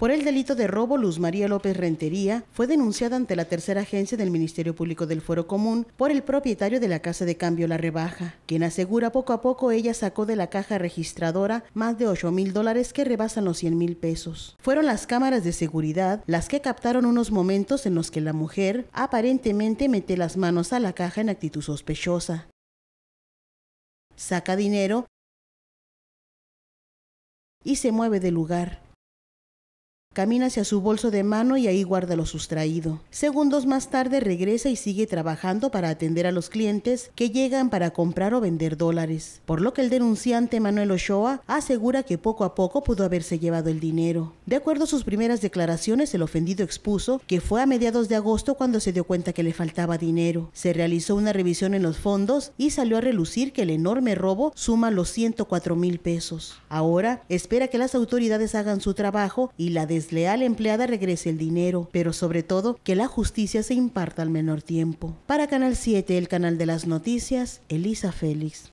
Por el delito de robo, Luz María López Rentería fue denunciada ante la tercera agencia del Ministerio Público del Fuero Común por el propietario de la casa de cambio La Rebaja, quien asegura poco a poco ella sacó de la caja registradora más de 8 mil dólares que rebasan los 100 mil pesos. Fueron las cámaras de seguridad las que captaron unos momentos en los que la mujer aparentemente mete las manos a la caja en actitud sospechosa. Saca dinero y se mueve del lugar. Camina hacia su bolso de mano y ahí guarda lo sustraído. Segundos más tarde regresa y sigue trabajando para atender a los clientes que llegan para comprar o vender dólares, por lo que el denunciante Manuel Ochoa asegura que poco a poco pudo haberse llevado el dinero. De acuerdo a sus primeras declaraciones, el ofendido expuso que fue a mediados de agosto cuando se dio cuenta que le faltaba dinero. Se realizó una revisión en los fondos y salió a relucir que el enorme robo suma los 104 mil pesos. Ahora espera que las autoridades hagan su trabajo y la de Leal empleada regrese el dinero, pero sobre todo que la justicia se imparta al menor tiempo. Para Canal 7, el canal de las noticias, Elisa Félix.